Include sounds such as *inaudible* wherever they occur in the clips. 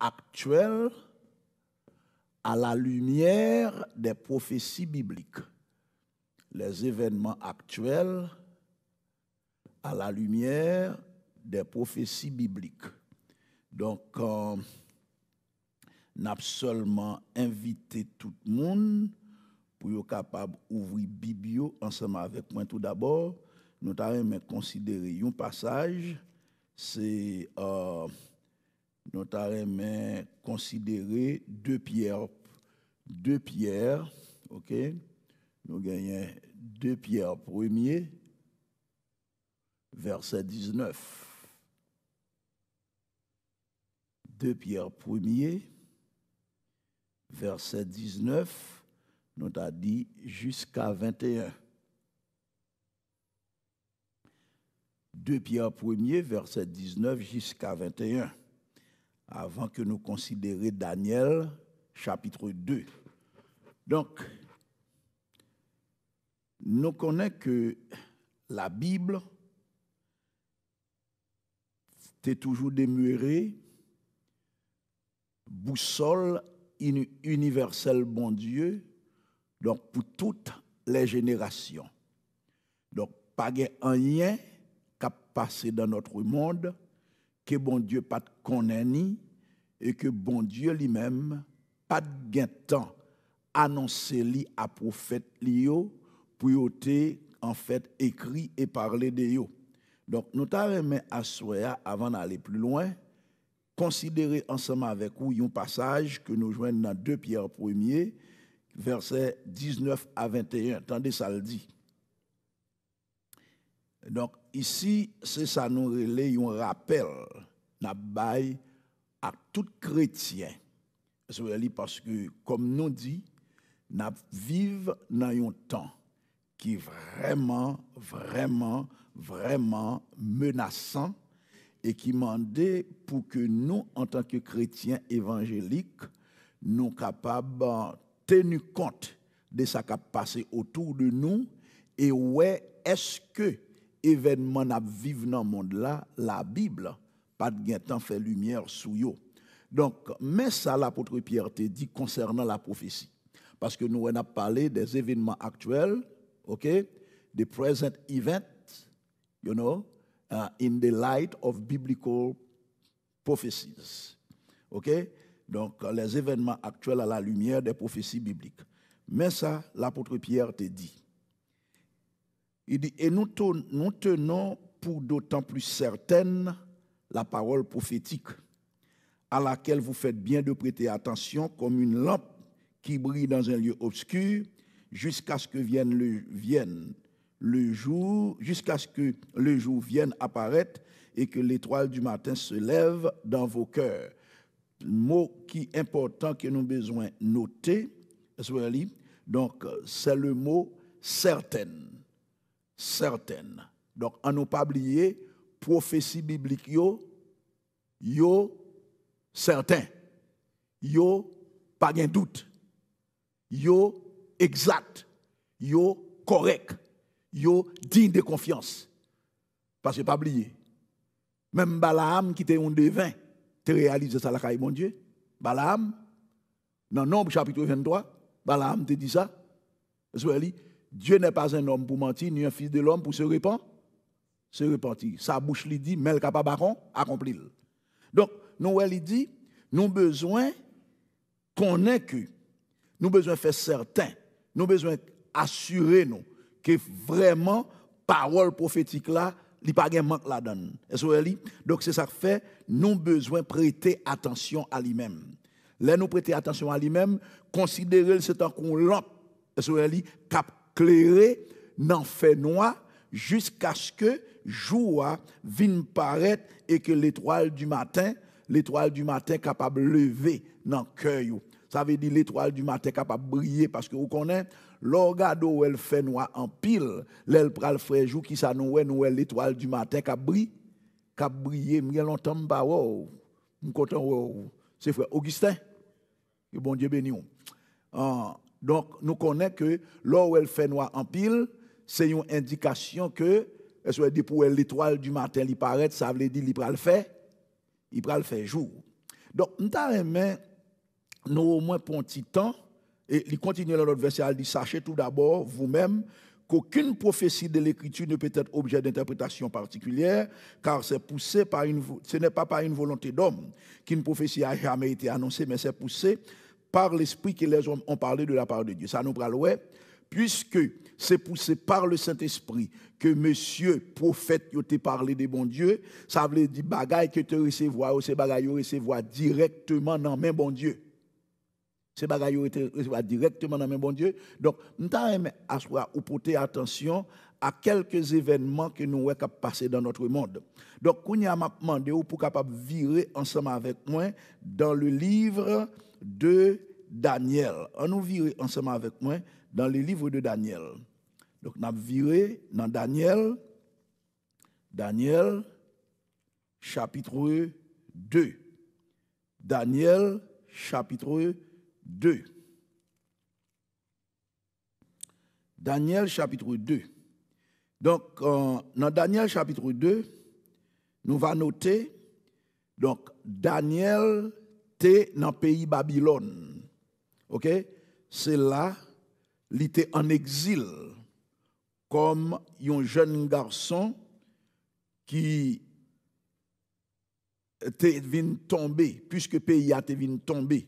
actuel à la lumière des prophéties bibliques. Les événements actuels à la lumière des prophéties bibliques. Donc, euh, n'a seulement invité tout le monde pour être capable d'ouvrir Bibio ensemble avec moi. Tout d'abord, nous avons considéré un passage, c'est... Euh, nous avons considéré deux pierres. Deux pierres, ok? Nous gagnons deux pierres premier, verset 19. Deux pierres premier, verset 19, nous a dit jusqu'à 21. Deux pierres premier, verset 19 jusqu'à 21 avant que nous considérions Daniel chapitre 2. Donc, nous connaissons que la Bible est toujours demeurée boussole universelle, bon Dieu, donc pour toutes les générations. Donc, pas un lien qu'a passé dans notre monde que bon Dieu ne connaît ni et que bon Dieu lui-même pas de gain temps annoncer lit à prophète Lio pour en fait écrit et parler de yo. Donc nous t'arrêtons à Soya avant d'aller plus loin, considérer ensemble avec vous un passage que nous joignons dans 2 Pierre 1 verset versets 19 à 21. Attendez, ça le dit. Donc ici, c'est ça nous relaye un rappel à tout chrétien. Parce que, comme nous dit, nous vivons dans un temps qui est vraiment, vraiment, vraiment menaçant et qui demande pour que nous, en tant que chrétiens évangéliques, nous capables de tenir compte de ce qui a passé autour de nous et où est-ce que événements à vivre dans le monde là, la Bible, pas de temps fait lumière sous yo. Donc, mais ça, l'apôtre Pierre te dit concernant la prophétie. Parce que nous, on a parlé des événements actuels, ok, des present events, you know, uh, in the light of biblical prophecies. Ok? Donc, les événements actuels à la lumière des prophéties bibliques. Mais ça, l'apôtre Pierre te dit. Il dit, et nous, tenons pour d'autant plus certaine la parole prophétique, à laquelle vous faites bien de prêter attention comme une lampe qui brille dans un lieu obscur, jusqu'à ce que vienne le, vienne le jour, jusqu'à ce que le jour vienne apparaître et que l'étoile du matin se lève dans vos cœurs. Mot qui est important que nous avons besoin de noter, donc c'est le mot certaine certaine. Donc, on peut pas oublier prophétie biblique, yo, yo, certain. Yo, pas de doute. Yo, exact. Yo, correct. Yo, digne de confiance. Parce que pas oublier. Même Balaam, qui était un devin, te réalisé ça la mon Dieu. Balaam, dans Nombre chapitre 23, Balaam te dit ça. Dieu n'est pas un homme pour mentir, ni un fils de l'homme pour se répandre, se repentir. Sa bouche lui dit, mais le capable accomplir. Donc, nous, lui dit, nous besoin qu'on ait que, nous besoin faire certain, nous besoin dassurer nous que vraiment, parole prophétique là, il n'y pas de manque la donne. Donc, c'est ça que fait, nous besoin prêter attention à lui-même. Là, nous prêter attention à lui-même, considérer c'est un qu'on dit cap clairé n'en fait noir jusqu'à ce que jour vienne paraître et que l'étoile du matin, l'étoile du matin capable de lever dans le ça veut dire l'étoile du matin capable briller parce que vous connaissez lor gado elle fait noir en pile, l'aile prend le qui jour qui nouè l'étoile du matin qui a briller, suis longtemps Augustin, bon Dieu béni euh, donc, nous connaissons que l'or elle fait noir en pile, c'est une indication que, elle dit pour l'étoile du matin, il paraît, ça veut dire qu'elle va le faire, il va le faire jour. Donc, nous avons nous au moins pour un petit temps, et il continue dans l'autre verset, il dit, sachez tout d'abord vous-même qu'aucune prophétie de l'Écriture ne peut être objet d'interprétation particulière, car c'est poussé par une, ce n'est pas par une volonté d'homme qu'une prophétie a jamais été annoncée, mais c'est poussé par l'esprit que les hommes ont parlé de la part de Dieu. Ça nous parle, puisque c'est poussé par le Saint-Esprit que monsieur prophète a parlé des bon Dieu, ça veut dire bagaille que tu recevoir, c'est bagaille vous recevoir directement dans main bon Dieu. Ces bagaille été recevoir directement dans main bon Dieu. Donc, nous aimé à ou porter attention à quelques événements que nous avons passer dans notre monde. Donc, nous avons demandé pour capable virer ensemble avec moi dans le livre de Daniel. On nous vire ensemble avec moi dans le livre de Daniel. Donc, on a viré dans Daniel, Daniel, chapitre 2. Daniel, chapitre 2. Daniel, chapitre 2. Donc, euh, dans Daniel, chapitre 2, nous va noter, donc, Daniel, dans le pays Babylone. OK C'est là il était en exil comme un jeune garçon qui était venu tomber puisque le pays a été tomber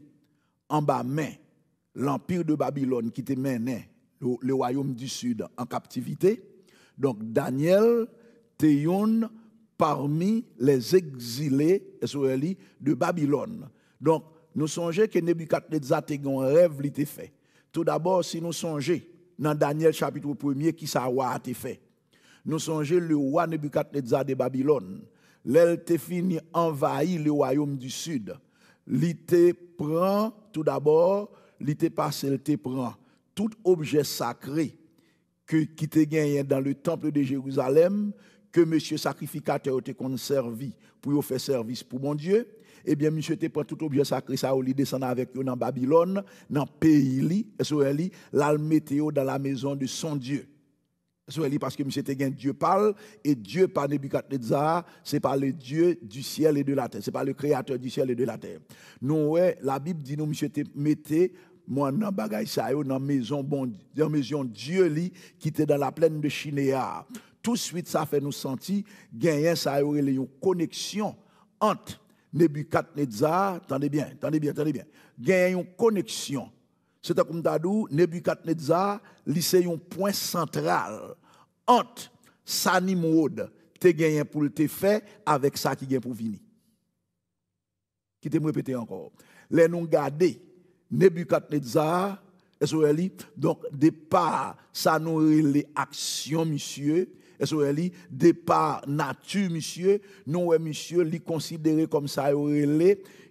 en bas main l'empire de Babylone qui était mené le, royaume du sud en captivité. Donc Daniel était parmi les exilés de Babylone. Donc, nous songeons que Nebuchadnezzar a un rêve il fait. Tout d'abord, si nous songeons dans Daniel chapitre 1er, qui ça a été fait. Nous songeons le roi Nebuchadnezzar de Babylone. L'elle finit fini le royaume du sud. L'été prend, tout d'abord, l'été passe, l'été prend tout objet sacré que, qui était gagné dans le temple de Jérusalem, que monsieur sacrificateur était conservé pour faire service pour mon Dieu, eh bien, monsieur était prend tout objet sacré, ça, il descend avec eux dans Babylone, dans le pays, là, le météo dans la maison de son Dieu. parce que monsieur était Dieu parle, et Dieu par Nebuchadnezzar, c'est par le Dieu du ciel et de la terre, c'est par le créateur du ciel et de la terre. Nous, la Bible dit nous, monsieur était mettez moi dans la ça dans maison bon dans maison Dieu qui était dans la plaine de Chinéa tout de suite, ça fait nous sentir gagner ça y une connexion entre Nebuchadnezzar, attendez bien, attendez bien, attendez bien, gagner une connexion. C'est comme Tadou, Nebuchadnezzar, est un point central entre Sanimode te gagné pour le fait avec ça qui gagne pour venir. Qui te répéter encore. Les nous garder, Nebuchadnezzar, donc, départ, ça nous les action, monsieur, sur départ nature, monsieur, nous, monsieur, li considéré comme ça,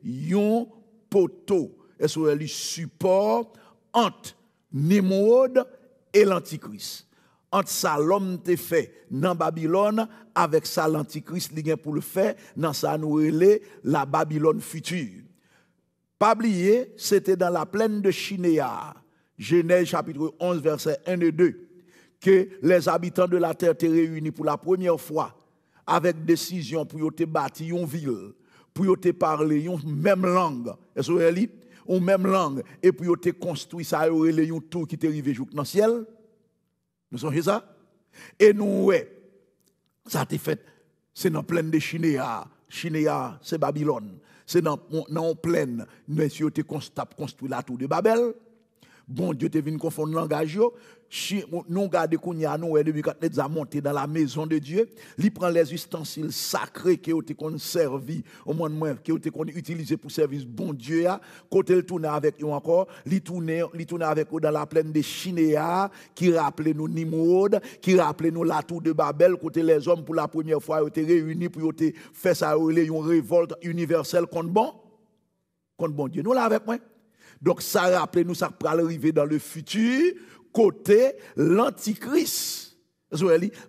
yon poteau. les support entre Nimrod et l'Antichrist. Entre ça, l'homme te fait dans Babylone, avec ça, l'Antichrist, li pour le faire, dans ça, nous, la Babylone future. Pas c'était dans la plaine de Chinéa. Genèse chapitre 11, verset 1 et 2 que les habitants de la terre se réunissent pour la première fois avec décision pour te bâtir une ville, pour te parler une même langue. Est-ce que Une même langue. Et pour te construire ça, une tour qui est arrivé jusqu'au ciel. Nous sommes ça? Et nous, ça a été fait. C'est dans la plaine de Chinéa. Chinéa, c'est Babylone. C'est dans la plaine. Nous avons construit la tour de Babel. Bon Dieu, tu venu confondre langage. Nous avons Kounia, nous, depuis a monté dans la maison de Dieu, il prend les ustensiles sacrés qui ont été servis au moins, qui ont été utilisés pour service bon Dieu. Quand il tourne avec nous encore, il tourne avec nous dans la plaine de Chinéa, qui rappelait nous Nimrod, qui rappelait nous la tour de Babel, quand les hommes pour la première fois ont été réunis pour faire ça, une révolte universelle contre bon, contre bon Dieu. Nous là avec moi. Donc ça rappelle nous ça va arriver dans le futur côté l'antichrist.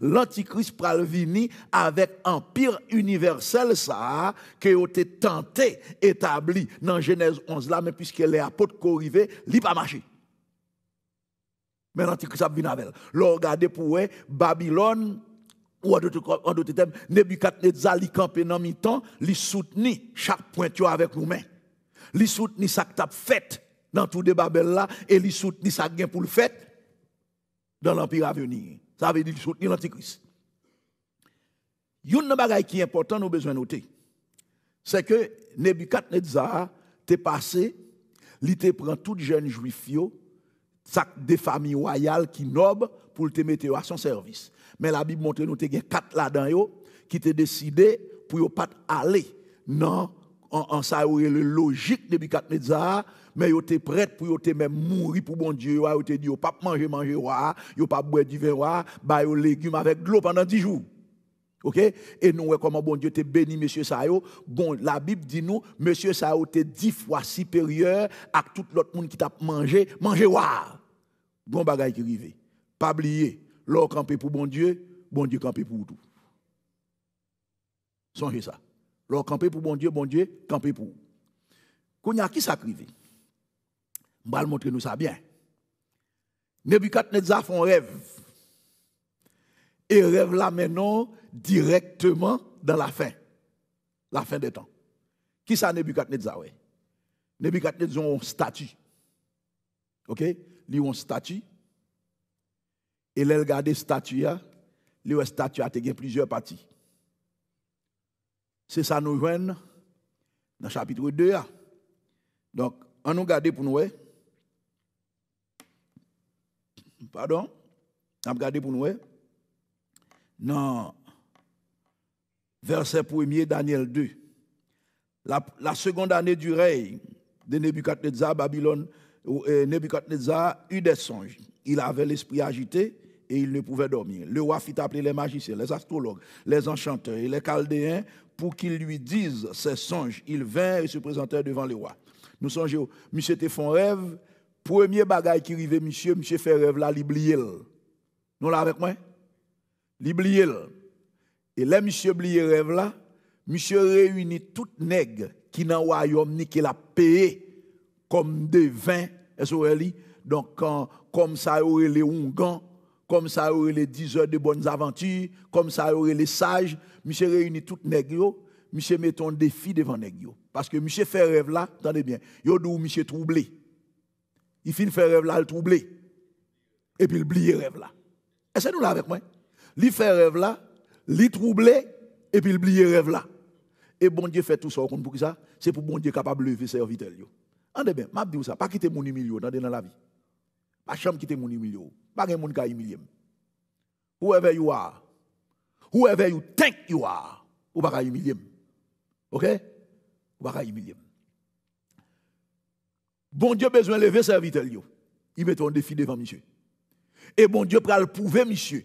L'antichrist pral venir avec empire universel ça que été tenté établi dans Genèse 11 là mais puisque les apôtres ne il pas marché. Mais l'antichrist a venir avec. L'on regardez pour Babylone ou en d'autres termes, Nebuchadnezzar li campé dans le temps qui soutenu chaque point avec nous-mêmes li soutni sa tap fait dans tout de Babel là et li soutni sa gain pour le fait dans l'empire à venir. Ça veut dire il Y l'antichrist. Une bagaille qui est important nous besoin noter. C'est que Nebuchadnezzar t'est passé, il prend tout jeune juif sac des familles royales qui nobles pour te mettre à son service. Mais la Bible montre nous a quatre là-dedans qui ont décidé pour ne pas aller dans en ça le logique depuis 4 médias mais il étaient prêts pour même mourir pour bon Dieu a été dit pas manger manger roi pas boire du vin roi bah légumes avec de l'eau pendant 10 jours OK et nous comment bon Dieu t'a béni monsieur Sayo. bon la Bible dit nous monsieur Sayo était 10 fois supérieur à tout l'autre monde qui t'a mangé manger wa. bon bagage qui arrive. pas oublier l'eau campé pour bon Dieu bon Dieu campé pour tout songez ça alors, camper pour bon Dieu, bon Dieu, camper pour. Qu'on y a qui s'acrive Je vais montrer nous ça bien. Nebuchadnezzar font rêve. Et rêve là maintenant directement dans la fin. La fin des temps. Qui ça Nebuchadnezzar ouais? Nebuchadnezzar ont un statut. OK Lui ont un statut. Et là, statue, statue. là. Lui a statut a plusieurs parties. C'est ça nous rejoint dans le chapitre 2. Ah. Donc, on nous garde pour nous. Pardon, on garde pour nous. Non. Verset 1er, Daniel 2. La, seconde année du règne de Nebuchadnezzar, Babylone, euh, Nebuchadnezzar eut des songes. Il avait l'esprit agité et il ne pouvait dormir. Le roi fit appeler les magiciens, les astrologues, les enchanteurs et les chaldéens pour qu'il lui dise ses songes. Il vint et se présenta devant le roi. Nous songeons, monsieur te font rêve. Premier bagaille qui arrivait, monsieur, monsieur fait rêve là, l'oublier. Nous là avec moi? L'oublier. Et là, monsieur oublié rêve là, monsieur réunit toutes nègre qui dans le royaume qui l'a payé comme des vins. Est-ce que Donc, comme ça, il y les hongans comme ça aurait les 10 heures de bonnes aventures, comme ça aurait les sages. Monsieur réunit tout négro, monsieur met un défi devant négro. Parce que monsieur fait rêve là, attendez bien, yo où monsieur troublé. Il finit faire rêve là, le troublé. Et puis il oublie rêve là. Et c'est nous là avec moi. Il fait rêve là, il troublé, et puis il oublie rêve là. Et bon Dieu fait tout ça, pour ça, c'est pour bon Dieu capable de lever serviteurs. Attendez bien, m'a dire ça, pas quitter mon milieu dans la vie. Ma chambre qui était mon humilié. Pas de monde qui a humilié. Whoever you are, whoever you think you are, ou pas humilié. OK? Ou pas humilié. Bon Dieu besoin de lever serviteur. Il met un défi devant monsieur. Et bon Dieu pour le prouver, monsieur,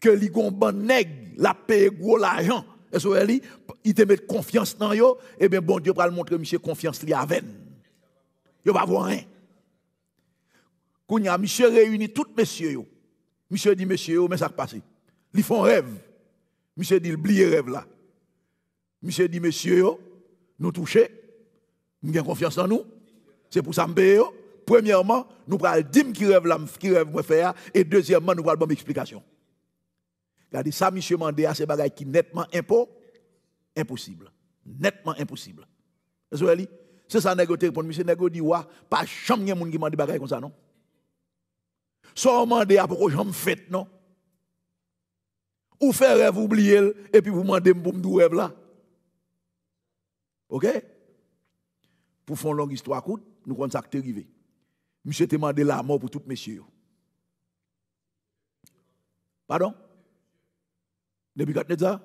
que les bon nègre, la paye gros l'argent. Et so, il, il te met confiance dans yo, et eh bien bon Dieu pour le montrer, monsieur, confiance li avec. Yo va voir rien. Quand a monsieur réunit tout messieurs. Monsieur dit monsieur, mais ça passe. Ils font rêve. Monsieur dit oubliez rêve là. Monsieur dit monsieur, nous toucher. Nous avons confiance en nous. C'est pour ça que Premièrement, nous prenons dire qui rêve là, qui rêve moi faire et deuxièmement nous prenons bonne explication. Regardez ça monsieur mandé à ces bagages qui nettement impôt impossible. Nettement impossible. C'est ça, négocier pour monsieur, négocier, dit, ouais, pas jamais monde qui m'a des bagages comme ça, non? Sans demander à pourquoi j'en fête, non? Ou faire rêve oublier, et puis vous demandez pour me rêve là. OK? Pour faire une longue histoire courte, nous comptons ça qui est arrivé. Monsieur demandé la mort pour tout messieurs. Pardon? depuis ça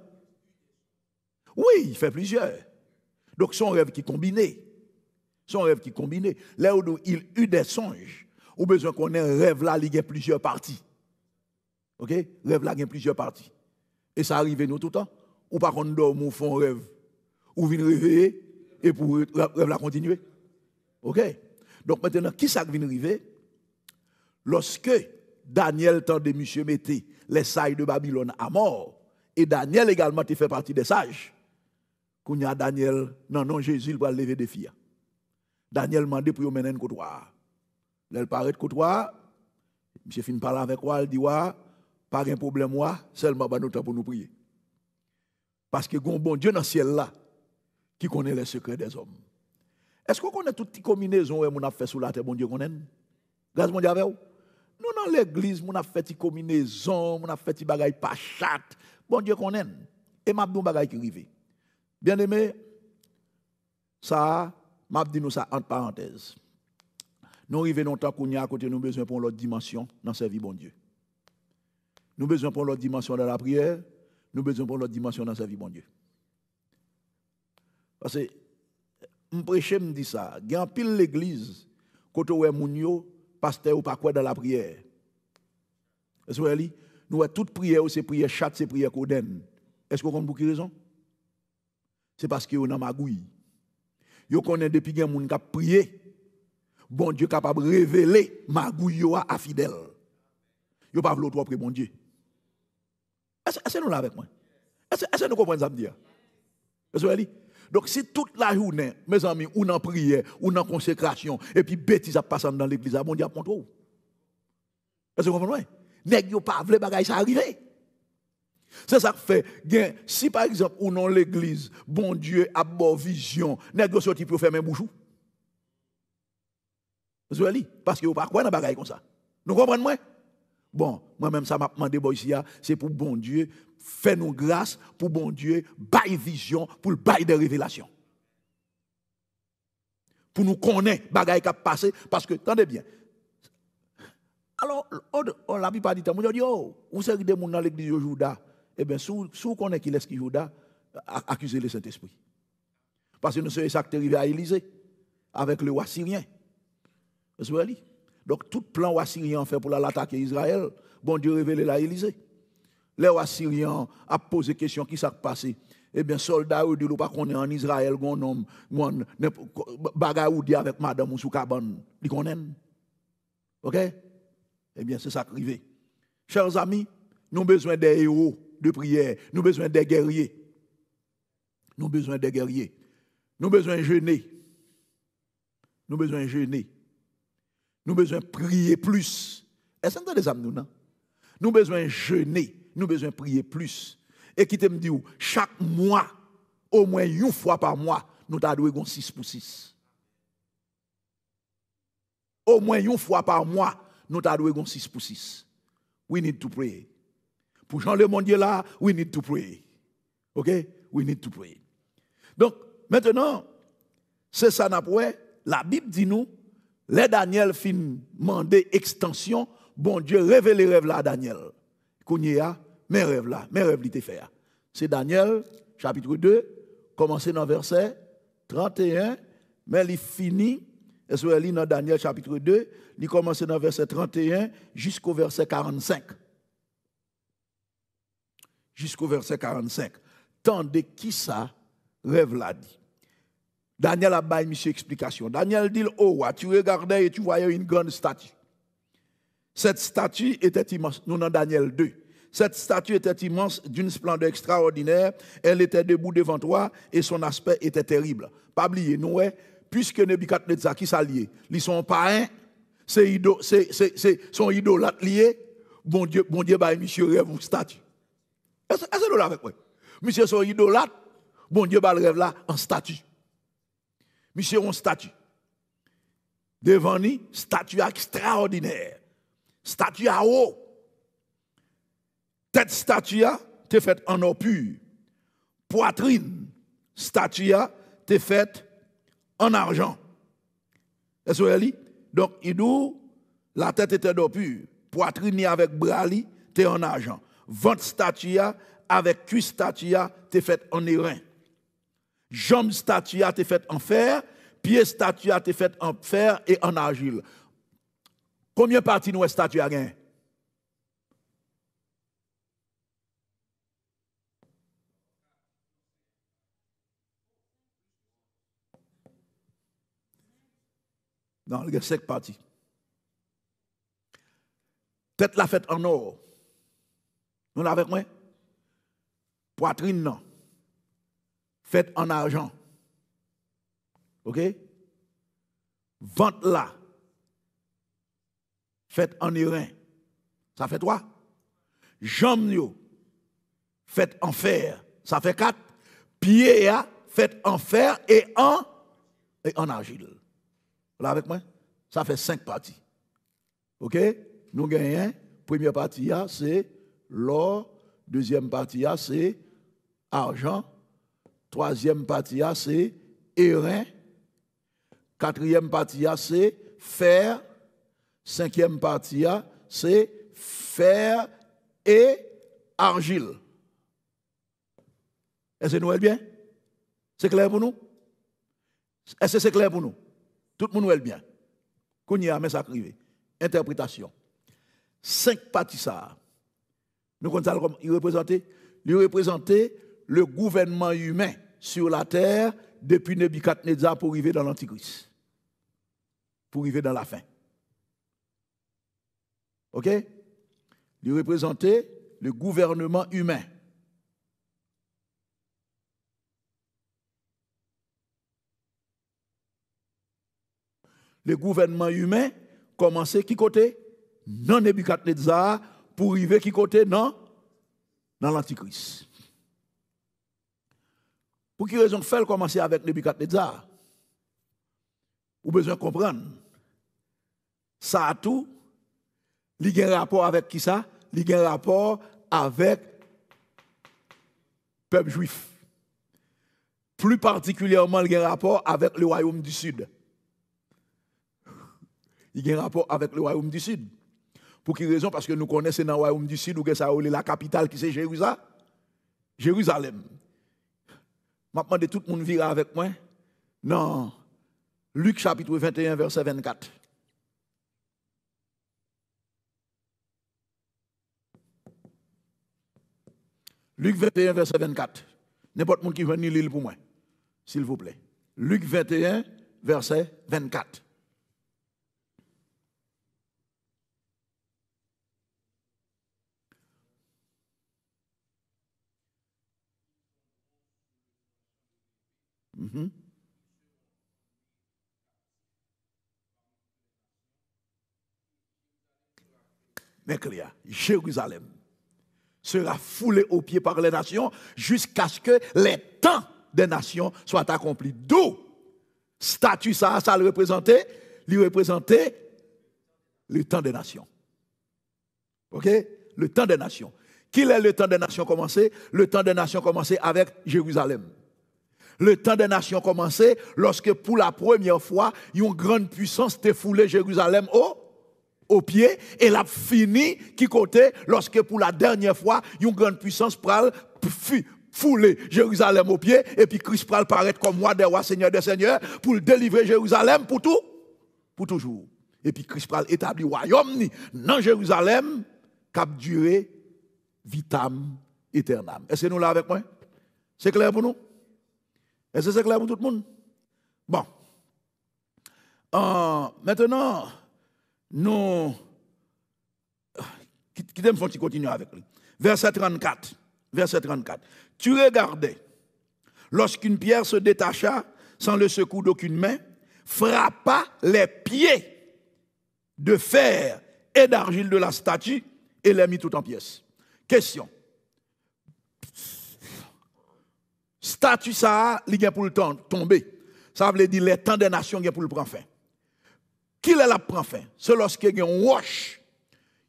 Oui, il fait plusieurs. Donc son rêve qui combiné. Son rêve qui combiné. Là où il eut des songes. Ou besoin qu'on ait un rêve là, il y a plusieurs parties. OK Rêve là, il y a plusieurs parties. Et ça arrive nous tout le temps. Ou par contre, dorme fait un rêve. Ou vient rêver et pour rêve là continuer. OK Donc maintenant, qui ça vient arriver Lorsque Daniel tente de monsieur Mété, les sailles de Babylone à mort, et Daniel également fait partie des sages, qu'on a Daniel, non, non, Jésus, il va lever des filles. Daniel m'a dit pour mener un couloir. Là, elle paraît de toi, Monsieur fin parle avec moi, elle dit pas de problème, moi, seulement ben, nous temps pour nous prier. Parce que bon Dieu dans le ciel là, qui connaît les secrets des hommes. Est-ce qu'on connaît les combinaisons que nous avons fait sur la terre, bon Dieu aime Grâce mon Dieu avec Nous, dans l'église, nous avons fait des combinaisons, nous avons fait des choses pas chattes. Bon Dieu qu'on aime. Et m'a des bagaille qui arrivent. Bien aimé, ça, m'a dit nous ça entre parenthèses. Nous arrivons longtemps qu'on y a à côté, nous besoin pour l'autre dimension dans la vie, bon Dieu. Nous besoin pour l'autre dimension dans la prière, nous besoin pour l'autre dimension dans la vie, bon Dieu. Parce que, je prêche, me dit ça. Il y a pile l'église, quand on est mounio, pasteur ou pas quoi dans la prière. Est-ce que vous voyez? Nous avons toute prière, c'est prière chat, c'est prière codenne. Est-ce que vous pour quelle raison? C'est parce que vous avez magouille. Vous connaissez depuis qu'il y a des gens qui ont prié bon Dieu capable de révéler ma gouillot à fidèle. Yo pas l'autre après bon Dieu. Est-ce que nous là avec moi? Est-ce que nous comprenons ça me dire? Donc si toute la journée, mes amis, ou en prière, ou en consécration, et puis bêtise à passer dans l'église, ah, bon Dieu contre vous. Est-ce que vous comprenez? Nèg yo pas vle ça arrive. C'est ça qui fait. si par exemple, ou dans l'église, bon Dieu a bon vision, nèg yo sorti pour faire mes bouchou. Vous voyez, parce que vous ne pas quoi dans bagaille comme ça. Vous comprenez moi Bon, moi-même, ça m'a demandé, c'est pour bon Dieu, fais-nous grâce, pour bon Dieu, bail vision, pour le bail de révélation. Pour nous connaître, bagaille qui a passé, parce que, attendez bien, alors, on oh, oh, la pas dit Moi on dit, oh, vous savez des gens dans l'église de Juda, Eh bien, si vous connaissez qui est Jouda, accusez le Saint-Esprit. Parce que nous sommes ça qui à Élysée, avec le roi syrien. Donc tout plan assyrien fait pour l'attaquer Israël, bon Dieu révélé la Élysée. Les Assyriens a posé question qui s'est passé. Eh bien, soldats ou dit pas qu'on est en Israël, qu'on homme, qu'on avec madame ou cabane, ils OK Eh bien, c'est ça qui est arrivé. Chers amis, nous avons besoin des héros de prière, nous avons besoin des guerriers. Nous avons besoin des guerriers. Nous avons besoin de jeûner. Nous avons besoin de jeûner. Nous besoin prier plus. Est-ce que des âmes nous non Nous besoin jeûner, nous besoin prier plus. Et qui te me dit chaque mois au moins une fois par mois, nous t'a six 6 pour 6. Au moins une fois par mois, nous t'a six 6 pour 6. We need to pray. Pour Jean Le monde là, we need to pray. OK? We need to pray. Donc, maintenant, c'est ça n'a la Bible dit nous les Daniel fin demander extension, bon Dieu révèle les rêves là à Daniel. mes rêves là, mes rêves fait. C'est Daniel, chapitre 2, commencé dans verset 31, mais il finit, et ce lit dans Daniel chapitre 2, il commence dans verset 31 jusqu'au verset 45. Jusqu'au verset 45. Tandis qui ça rêve l'a dit. Daniel a baillé monsieur explication. Daniel dit, oh, tu regardais et tu voyais une grande statue. Cette statue était immense. Nous, dans Daniel 2. Cette statue était immense, d'une splendeur extraordinaire. Elle était debout devant toi et son aspect était terrible. Pas oublier, nous, puisque Nebuchadnezzar qui s'allie, ils sont païens, c'est ido, son idolâtre lié. Bon Dieu, bon Dieu, bah, monsieur rêve en statue. Est-ce que là avec moi? Monsieur son idolâtre, bon Dieu, bah, rêve là en statue. Monsieur on statue. Devant nous, statue extraordinaire. Statue à haut. Tête statue t'es faite en eau pure. Poitrine statue t'es faite en argent. Est-ce que vous Donc, il la tête était d'eau pure. Poitrine avec brali, t'es en argent. Vente statue avec cuisse statue t'es faite en airain. Jambes statue a été faite en fer, pied statue a été faite en fer et en argile. Combien parties nous est statue Non, il Dans le cinq parties. Tête la fête en or. Vous l'avons avec moi. Poitrine non faites en argent. OK vente là. Faites en irin. Ça fait trois. Jambes, faites en fer. Ça fait quatre. Pieds, faites en fer et en, et en argile. Là avec moi Ça fait cinq parties. OK Nous gagnons. Première partie, c'est l'or. Deuxième partie, c'est argent. Troisième partie, ah, c'est erin. Quatrième partie, ah, c'est faire. Cinquième partie, ah, c'est fer et argile. Est-ce que nous sommes bien? C'est clair pour nous? Est-ce que c'est clair pour nous? Tout le monde est bien. Qu'on y a, mais ça Interprétation. Cinq parties ça. Nous comptons comme il représentait. Il le gouvernement humain sur la terre depuis Nebuchadnezzar pour arriver dans l'Antichrist, pour arriver dans la fin. OK Il représentait le gouvernement humain. Le gouvernement humain commençait qui côté Non Nebuchadnezzar pour arriver qui côté Non Dans l'Antichrist. Pour quelle raison fait commencer avec Nebuchadnezzar Vous besoin comprendre. Ça a tout. Il a un rapport avec qui ça Il y a un rapport avec le peuple juif. Plus particulièrement, il y a un rapport avec le royaume du Sud. Il y a un rapport avec le royaume du Sud. Pour quelle raison Parce que nous connaissons dans le royaume du Sud, où ça, la capitale qui c'est Jérusalem. Jérusalem m'a demander tout le monde vira avec moi. Non. Luc chapitre 21, verset 24. Luc 21, verset 24. N'importe qui qui veut l'île pour moi, s'il vous plaît. Luc 21, verset 24. Mhm. Mais Jérusalem sera foulée aux pieds par les nations jusqu'à ce que les temps des nations soient accomplis. D'où statut ça, ça le représentait, lui représentait le temps des nations. OK Le temps des nations. Quel est le temps des nations commencé Le temps des nations commencé avec Jérusalem. Le temps des nations commençait lorsque pour la première fois, une grande puissance a foulé Jérusalem au, pied et l'a fini qui côté lorsque pour la dernière fois, une grande puissance pral fouler Jérusalem au pied et puis Christ pral paraître comme roi des rois, seigneur des seigneurs pour délivrer Jérusalem pour tout, pour toujours. Et puis Christ pral établir royaume dans Jérusalem cap duré vitam éternam. Est-ce que nous là avec moi? C'est clair pour nous? Est-ce que c'est clair pour tout le monde? Bon. Euh, maintenant, nous. Qui t'aime faut continuer avec lui? Verset 34. Verset 34. Tu regardais, lorsqu'une pierre se détacha sans le secours d'aucune main, frappa les pieds de fer et d'argile de la statue et les mit tout en pièces. Question. statut ça, il pour le tomber. Ça veut dire les temps des nations qui pour le prendre fin. Qui est là prend fin C'est lorsque y a un roche.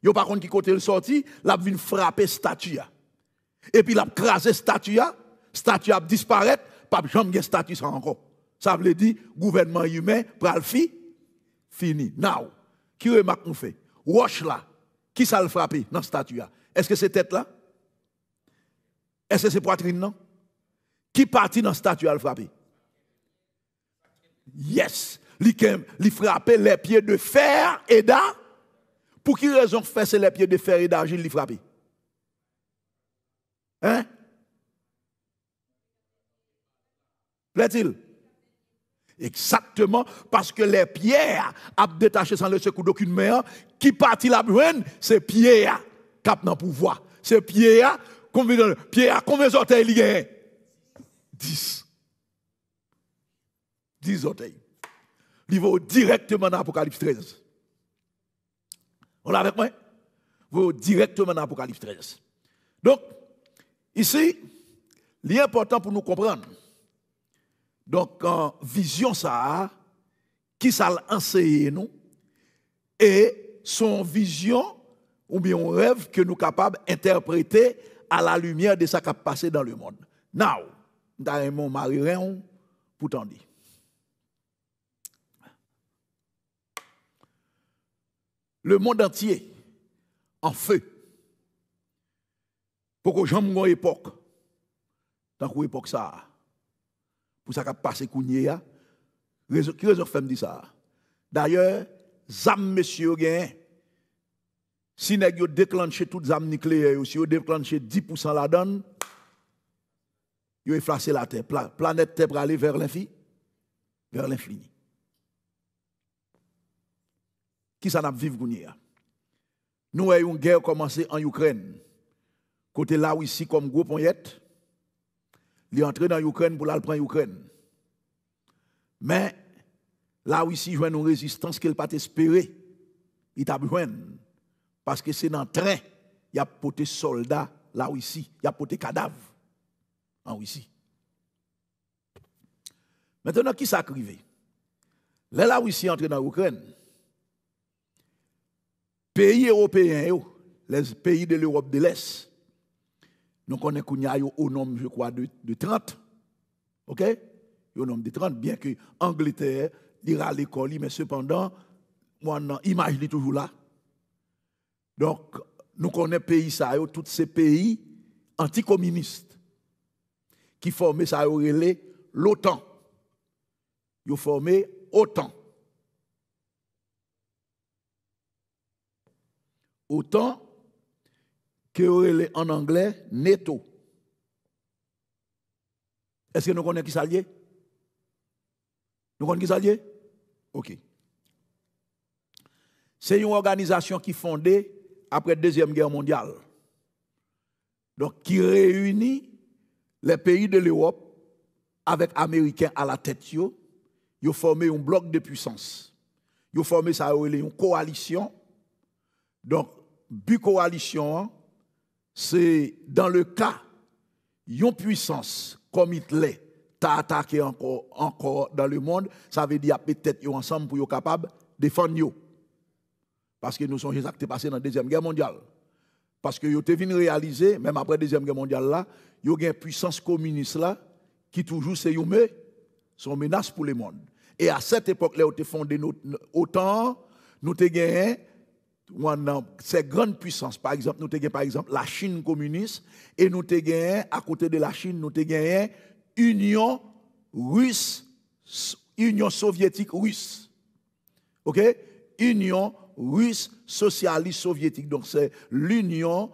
Yo par contre qui côté le sorti, l'a vient frapper statue Et puis l'a crasé statue statue a disparaître, pas jamais gain statut encore. Ça veut dire gouvernement humain pral fi fini. Now, qui remarque on fait Roche là, qui ça le frapper dans statue Est-ce que c'est tête là Est-ce que c'est poitrine non qui partit dans le statut à le frapper? Yes. Il frappait les pieds de fer et d'argent. Pour quelle raison fait les pieds de fer et d'argile il frappé? Hein? Plaît-il? Exactement, parce que les pierres a détaché sans le secours d'aucune main, qui partit la brune, c'est pierre cap le pouvoir. C'est pierre, combien de pierre, combien d'orteils il y 10. 10 oreilles. Il va directement dans Apocalypse 13. On l'a avec moi Vous directement dans Apocalypse 13. Donc, ici, l'important pour nous comprendre, donc, en vision, ça qui ça l'enseigne nous, et son vision, ou bien un rêve que nous sommes capables d'interpréter à la lumière de ce qui a passé dans le monde. Now, dans mon mari pour t'en dire. Le monde entier en feu. Pour que j'aime une époque, dans quelle époque ça, pour ça qu'a passé Kounia, hein. qui raison fait me dit ça. D'ailleurs, zam monsieur gain, si vous déclenchez déclenché toutes zam nucléaires, si vous déclenchez 10% la donne, il a effacé la Terre. La planète Terre pour aller vers l'infini. Vers l'infini. Qui s'en a vivre Nous avons eh, une guerre commencée en Ukraine. Côté là où ici, comme groupe, on Il est entré dans l'Ukraine pour aller prendre l'Ukraine. Mais là où ici, il une résistance qu'il n'a pas espérée. Il t'a besoin. Parce que c'est dans le train, il y a porté soldats là où ici, il y a porté cadavres en Russie. Maintenant, qui s'est Là, la Russie est entrée dans l'Ukraine. Pays européens, les pays de l'Europe de l'Est, nous connaissons au nombre, je crois, de, 30. OK Au nombre de 30, bien que Angleterre ira à l'école, mais cependant, moi, l'image est toujours là. Donc, nous connaissons pays ça, tous ces pays anticommunistes qui formait ça aurait l'OTAN. Ils ont formé OTAN. OTAN que aurait en anglais NATO. E Est-ce que nous connaissons qui s'allier Nous connaissons qui s'allier OK. C'est une organisation qui est fondée après la Deuxième Guerre mondiale. Donc, qui réunit les pays de l'Europe, avec Américains à la tête, ils ont formé un bloc de puissance. Ils ont formé une coalition. Donc, la coalition, hein, c'est dans le cas, une puissance comme Hitler t'a attaqué encore, encore dans le monde, ça veut dire peut-être ensemble pour être capables de défendre. Parce que nous sommes exactement passés dans la Deuxième Guerre mondiale. Parce que vous avez réaliser, même après la Deuxième Guerre mondiale, là, a une puissance communiste là, qui toujours c'est une son menace pour le monde. Et à cette époque-là, on a fondé autant, nous avons gagné ces grandes puissances. Par exemple, nous avons par exemple la Chine communiste, et nous avons à côté de la Chine, nous avons Union russe, Union soviétique russe. OK? Union russe socialiste soviétique. Donc c'est l'Union,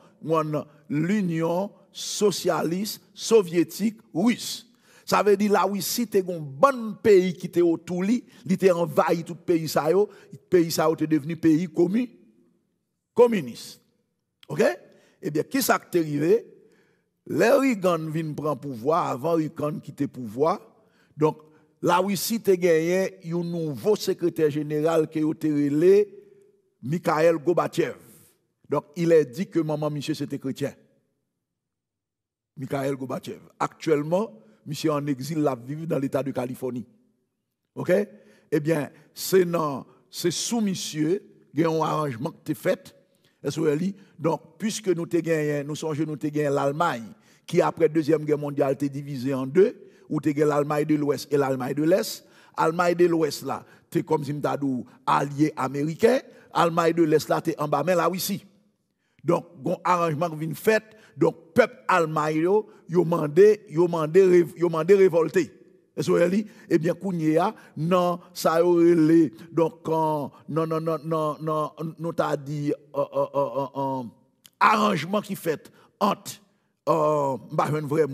l'Union socialiste, soviétique, russe. Ça veut dire la Russie c'est un bon pays qui était autour lui, il était envahi tout pays le pays est devenu pays communiste. OK Eh bien, qui ça qui est arrivé vient prendre pouvoir avant qui le pouvoir. Donc la Russie a gagné un nouveau secrétaire général qui est relé Mikhail gobachev Donc il est dit que maman monsieur c'était chrétien. Michael Gorbachev, Actuellement, monsieur en exil la vive dans l'État de Californie. OK Eh bien, c'est non, c'est sous monsieur, il y a un arrangement qui est fait. Donc, puisque nous avons nous songeons, nous avons l'Allemagne, qui après la Deuxième Guerre mondiale est divisée en deux, où tu a l'Allemagne de l'Ouest et l'Allemagne de l'Est. L'Allemagne de l'Ouest, là, tu comme si allié américain. L'Allemagne de l'Est, là, tu en bas, mais là, ici. Donc, un arrangement qui vient fait donc, peuple allemand, ils ont demandé, demandé révolter. Et so dit, eh bien, Kounia, non, ça aurait donc, non, non, non, non, non, non, t'as dit, euh, euh, euh, arrangement qui fait entre, euh, bah, un vrai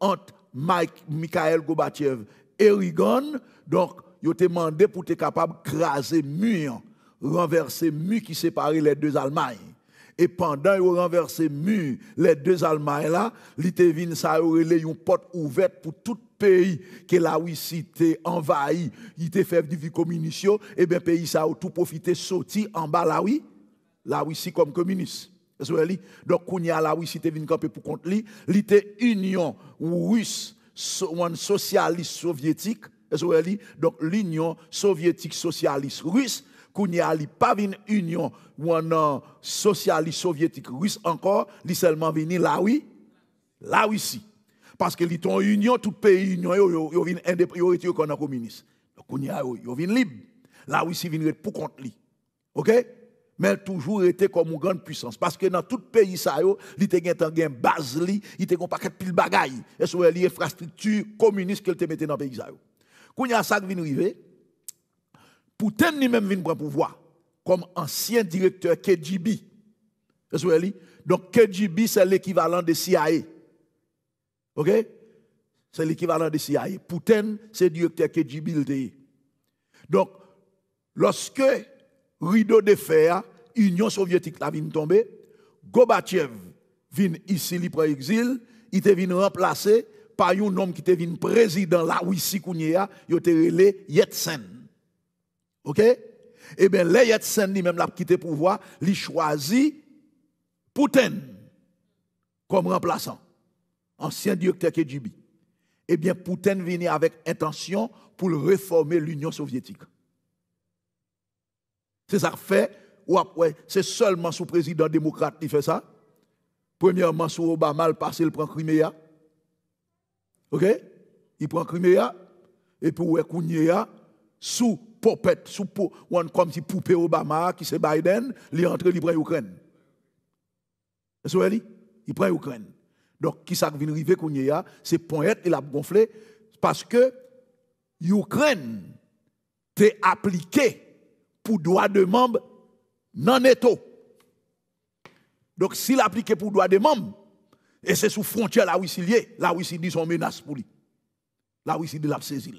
entre Mike, Michael Gobachev et Rigon, donc, ils ont demandé pour être capable de craser mur, renverser mur qui séparait les deux Allemagnes. Et pendant qu'ils ont renversé les deux Allemands, là, ils ça une porte ouverte pour tout pays que la Russie était envahi, il était fait du vie communiste, et eh bien pays ça a tout profité, sorti en bas la oui, la Russie comme communiste. Donc, quand la Russie est camper pour contre lui, il union russe, socialiste soviétique, donc l'union soviétique socialiste russe, qu'on n'y a pas une union ou un socialiste soviétique russe encore, il seulement venu là, oui, là, oui, si. Parce que l'union, union, tout pays union, est viennent un des priorités communiste. Donc, on y a, ils viennent libre Là, oui, si, ils pour contre lui. OK? mais toujours été comme une grande puissance. Parce que dans tout pays, ça, il était une base, il était un paquet de pile bagaille. Et sur l'infrastructure communiste qu'elle te mettait dans le pays. Quand il y a ça qui vient arriver, Poutine lui-même vient prendre pouvoir, comme ancien directeur KGB. Donc KGB, c'est l'équivalent de CIA. OK? C'est l'équivalent de CIA. Poutine, c'est directeur KGB. Donc, lorsque rideau de fer, Union soviétique la vient tomber, vient ici, il prend exil, il est venu remplacer par un homme qui était venu président là où ici, il était relé Yeltsin. OK Eh bien, là, Yatsen lui-même l'a quitté pouvoir, il choisit Poutine comme remplaçant, ancien directeur Kedjibi. Eh bien, Poutine venait avec intention pour réformer l'Union soviétique. C'est ça fait, ou après, c'est seulement sous président démocrate qui fait ça. Premièrement, sous Obama, le passé, il prend Crimea. OK Il prend Crimea. Et puis, ouais, Kounia, sous popette, sous one comme si poupée Obama, qui c'est Biden, il entre il prend l'Ukraine. Vous voyez Il prend l'Ukraine. Donc, qui ça vient arriver qu'on y a, c'est il a gonflé, parce que l'Ukraine te appliqué pour droit de membre non netto. Donc, s'il applique pour droit de membre, et c'est sous frontière la Russie la Russie dit son menace pour lui. La Russie dit la saisie.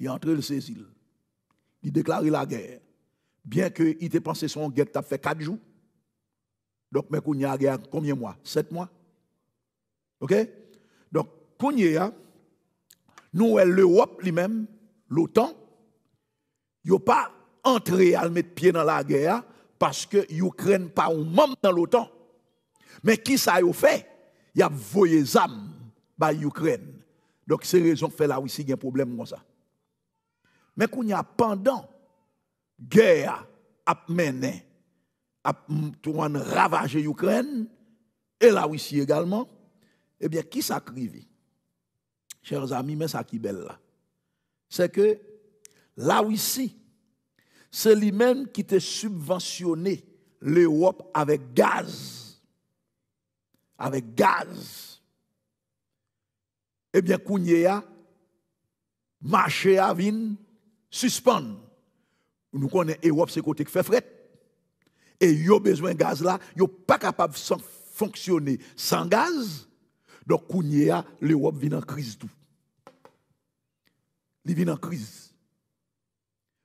Il entre le saisie il la guerre. Bien qu'il était pensé son guerre qui fait quatre jours. Donc, mais qu'on y a combien mois 7 mois. OK Donc, qu'on y a, nous, l'Europe lui-même, l'OTAN, ils n'ont pas entré à mettre pied dans la guerre parce que craignent pas un membre dans l'OTAN. Mais qui ça a fait Il a voyé âmes par l'Ukraine. Donc, c'est raison que fait il y a un problème comme ça. Mais qu'on y a pendant guerre à mener, à ravager l'Ukraine, et la Russie également, eh bien, qui s'acrive Chers amis, mais ça qui belle là. C'est que la Russie, c'est lui-même qui a subventionné l'Europe avec gaz. Avec gaz. Eh bien, a marché à vin, suspendre. Nous connaissons l'Europe, c'est côté qui fait fret. Et ils ont besoin de gaz là, ils sont pas capable de fonctionner sans gaz. Donc, l'Europe vient en crise tout. Elle vient en crise.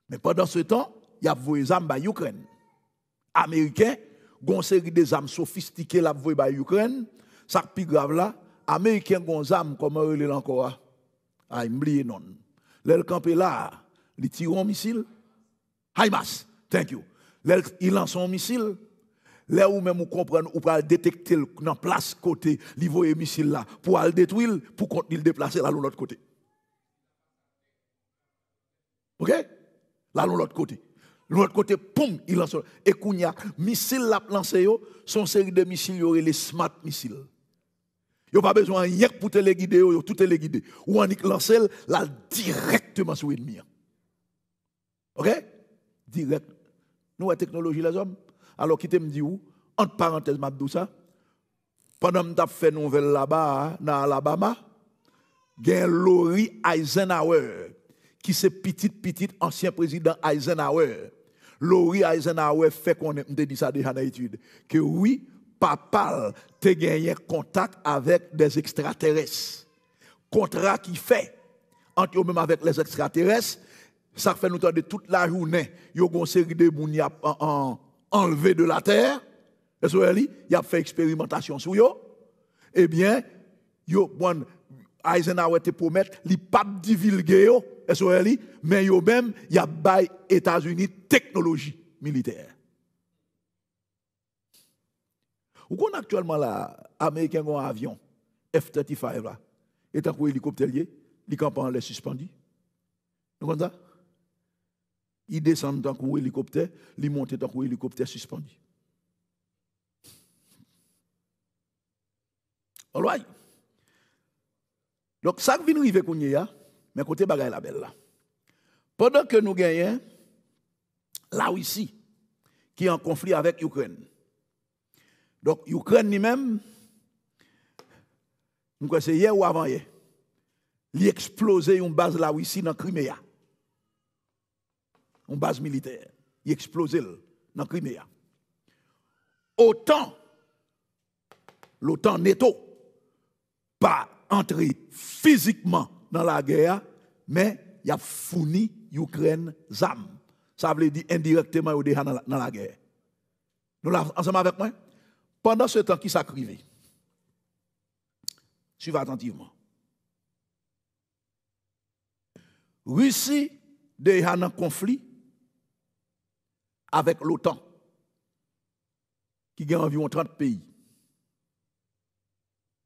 Mais pendant ce temps, il y a des armes par l'Ukraine. Américains, une série des armes sophistiquées à par l'Ukraine. Ça plus grave là, Américains ont des armes, comment ils encore? Ah, ah ils non. campé là, ils tirent un missile. mass, thank you. Ils lance un missile. Là où même vous comprenez, vous pouvez détecter dans place côté, niveau et missile là, pour le détruire, pour le déplacer là, l'autre côté. OK? Là, l'autre côté. L'autre côté, poum, il lance. Et il y a, missile là, lancé, son série de missiles, il y aurait les smart missiles. Il n'y a pas besoin de rien pour téléguider, tout téléguider. Ou en lance là, directement sur l'ennemi. OK Direct. Nous, la technologie, les hommes. Alors, qui te me dit où Entre parenthèses, je ça. Pendant que je fait une nouvelle là-bas, dans Alabama, il y a Eisenhower, qui c'est petit, petit ancien président Eisenhower. Lori Eisenhower fait qu'on ait dit ça déjà dans l'étude. Que oui, papa te gagné contact avec des extraterrestres. Contrat qui fait entre eux-mêmes avec les extraterrestres, ça fait nous de toute la journée, il y a une série de gens qui ont enlevé de la terre. Il y a fait expérimentation sur eux. Eh bien, yo, bon, Eisenhower te promet, li pap divulgué que SOLI, mais yo même, y a les États-Unis technologie militaire. Où qu'on actuellement là, Américains ont un avion, F-35 là, et un un hélicoptère, les campants les suspendu Vous comprenez ça? Il descend dans un hélicoptère, il monte dans un hélicoptère suspendu. Alors, Donc, ça vient arriver qu'on mais côté bagaille la belle Pendant que nous gagnons, la Russie, qui est en conflit avec l'Ukraine. Donc, l'Ukraine lui-même, nous c'est hier ou avant hier, il explosé une base la Russie dans Crimée une base militaire. Il explosé dans Crimée. Hein. Autant, l'OTAN netto, pas entré physiquement dans la guerre, mais il a fourni l'Ukraine ZAM. Ça veut dire indirectement déjà dans, la guerre. Nous ensemble avec moi. Pendant ce temps qui s'accrivait, suivez attentivement. Russie déjà dans conflit avec l'OTAN, qui gagne environ 30 pays.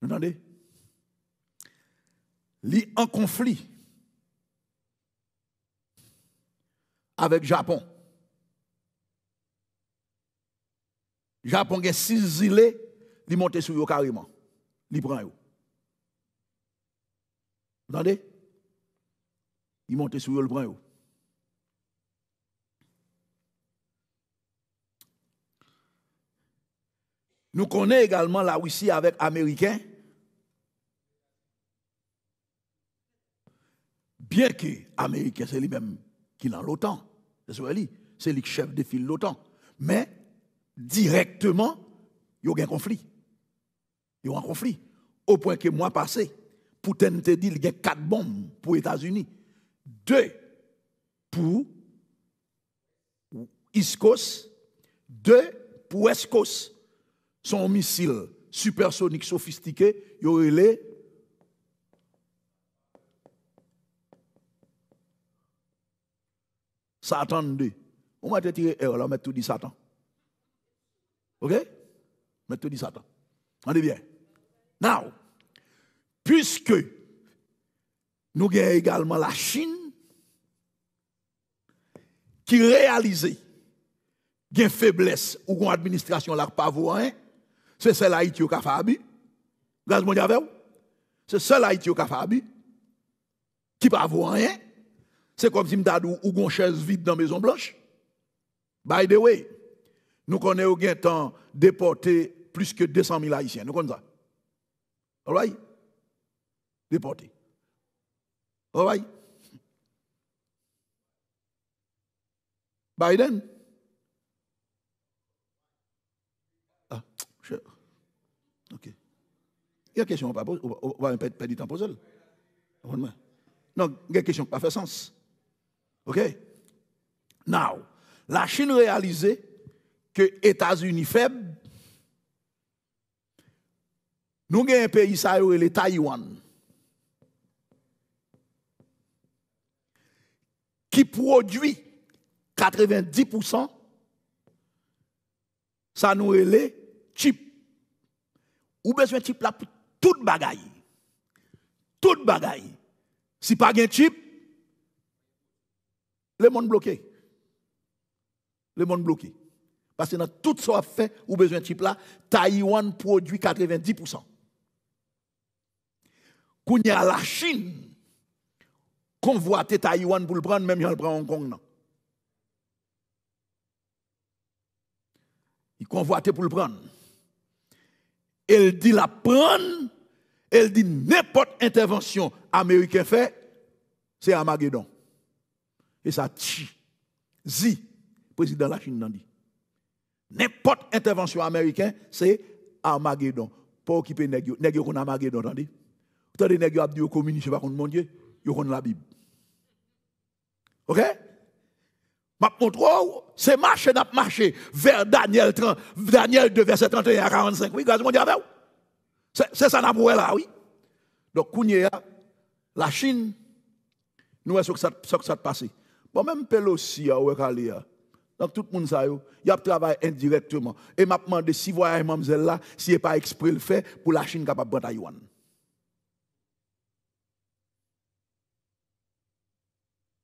Vous entendez Li en conflit avec Japon. Japon a six îles, il monte sur vous carrément. Il prend eux. Vous entendez Il monte sur eux, il prend Nous connaissons également la Russie avec Américain Bien que Américain, c'est lui-même qui est dans l'OTAN. C'est lui chef de file de l'OTAN. Mais directement, il y a un conflit. Il y a un conflit. Au point que moi passé, Poutine te dit qu'il y a quatre bombes pour les États-Unis. Deux pour East deux pour West son missile supersonique sophistiqué, il aurait les Satan 2. On va te tirer, là, on va tout dit Satan. OK On tout dit Satan. On est bien. Now, puisque nous avons également la Chine qui réalise une faiblesse ou une administration là pas hein? C'est celle Haïti qui a fait Gaz mondial avec vous. C'est celle Haïti qui a fait Qui ne peut rien. C'est comme si je ou une chaise vide dans la Maison Blanche. By the way, nous connaissons au temps déporté plus que 200 000 Haïtiens. Nous connaissons ça. Déportés. All right. Biden? OK. Il y a question questions qu'on va pas perdre du temps pour Non, il y a des questions qui ne pas sens. OK? Now, la Chine réalisait que les États-Unis faibles, nous avons un pays, ça est est, Taïwan, qui produit 90%, ça nous est type. Ou besoin type là pour toute bagaille. Toute bagaille. Si pas de chip, le monde bloqué. Le monde bloqué. Parce que dans tout ce qu'on fait, ou besoin type là, Taïwan produit 90%. Quand y a la Chine, convoité Taïwan pour le prendre, même si on le prend Hong Kong. Non. Il convoité pour le prendre. Elle dit la prendre. Elle dit n'importe intervention américaine fait, c'est Armageddon. Et ça tue. Zi, président de la Chine, dit. N'importe intervention américaine, c'est Armageddon. Pas occuper Negio. Negio qu'on Armageddon, dit Negio a dit au communiste, je ne sais pas contre mon Dieu, la Bible. OK? Ma contrôle, c'est marché, n'a marché vers Daniel Daniel 2, verset 31 à 45. Oui, mon c'est ça, n'a là, oui. Donc, Kounia, la Chine, nous est ce que ça passe. Bon, même Pelosi, ou Ekalia, donc tout le monde sait, il y a travail indirectement. Et m'a demandé si voyage mademoiselle là, si n'est pas exprès le fait pour la Chine capable de Taïwan.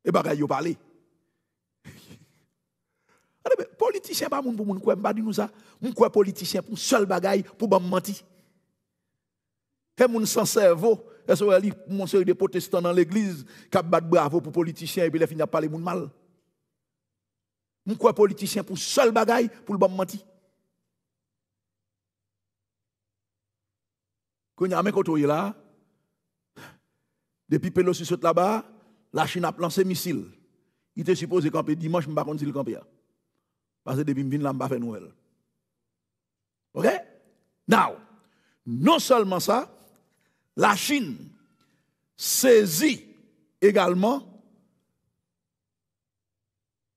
Et bien, il y Politisyen pa moun pou moun quoi? mba di nou sa, moun kwe politisyen pou sol bagay pou ban menti. Fait moun san cerveau, est-ce li moun seri de dans l'église l'eglize, kap bat bravo pou et puis les fin a parler moun mal. Moun kwe politisyen pou sol bagay pou menti. manti. Konya men koto ye là, depuis Pelosi saute là-bas, la chine lancé lancé missile. Il te suppose camper dimanche mba konti l camper ya. Parce que depuis que je là, je pas fait Noël. OK? Now, non seulement ça, la Chine saisit également